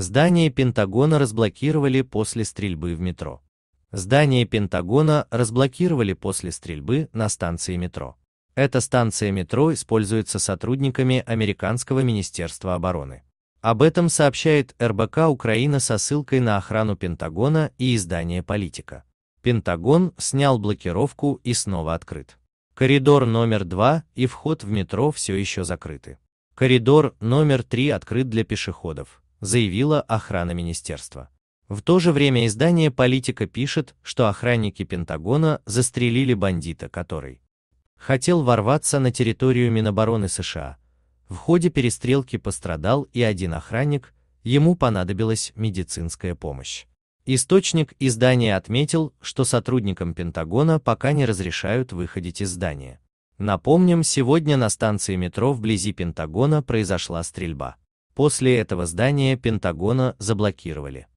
Здание Пентагона разблокировали после стрельбы в метро. Здание Пентагона разблокировали после стрельбы на станции метро. Эта станция метро используется сотрудниками Американского министерства обороны. Об этом сообщает РБК Украина со ссылкой на охрану Пентагона и издание «Политика». Пентагон снял блокировку и снова открыт. Коридор номер два и вход в метро все еще закрыты. Коридор номер три открыт для пешеходов, заявила охрана министерства. В то же время издание «Политика» пишет, что охранники Пентагона застрелили бандита, который хотел ворваться на территорию Минобороны США. В ходе перестрелки пострадал и один охранник, ему понадобилась медицинская помощь. Источник издания отметил, что сотрудникам Пентагона пока не разрешают выходить из здания. Напомним, сегодня на станции метро вблизи Пентагона произошла стрельба. После этого здание Пентагона заблокировали.